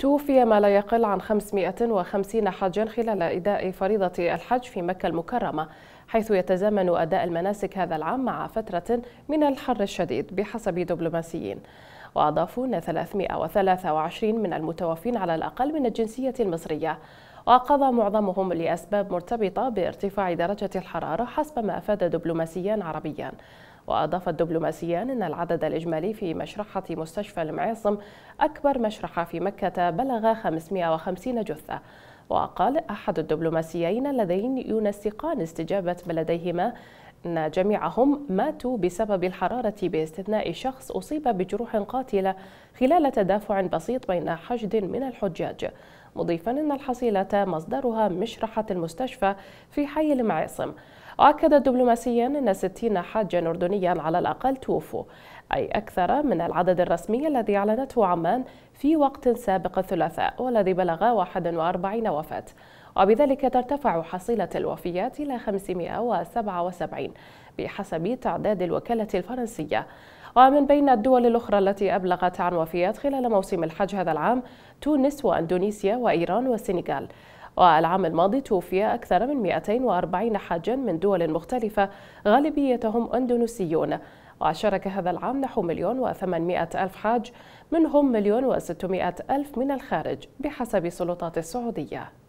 توفي ما لا يقل عن 550 حاجا خلال إداء فريضة الحج في مكة المكرمة حيث يتزامن أداء المناسك هذا العام مع فترة من الحر الشديد بحسب دبلوماسيين وأضافوا أن 323 من المتوفين على الأقل من الجنسية المصرية وقضى معظمهم لأسباب مرتبطة بارتفاع درجة الحرارة حسب ما أفاد دبلوماسيان عربيان وأضاف الدبلوماسيان أن العدد الإجمالي في مشرحة مستشفى المعيصم أكبر مشرحة في مكة بلغ 550 جثة وقال أحد الدبلوماسيين اللذين ينسقان استجابة بلديهما أن جميعهم ماتوا بسبب الحرارة باستثناء شخص أصيب بجروح قاتلة خلال تدافع بسيط بين حشد من الحجاج مضيفا أن الحصيلة مصدرها مشرحة المستشفى في حي المعاصم وأكد دبلوماسيا أن 60 حاجا أردنيا على الأقل توفوا أي أكثر من العدد الرسمي الذي أعلنته عمان في وقت سابق الثلاثاء والذي بلغ 41 وفاة وبذلك ترتفع حصيلة الوفيات إلى 577 بحسب تعداد الوكالة الفرنسية ومن بين الدول الأخرى التي أبلغت عن وفيات خلال موسم الحج هذا العام تونس وأندونيسيا وإيران والسنغال والعام الماضي توفي أكثر من 240 حاجا من دول مختلفة غالبيتهم أندونيسيون وشارك هذا العام نحو مليون وثمانمائة ألف حاج منهم مليون وستمائة ألف من الخارج بحسب السلطات السعودية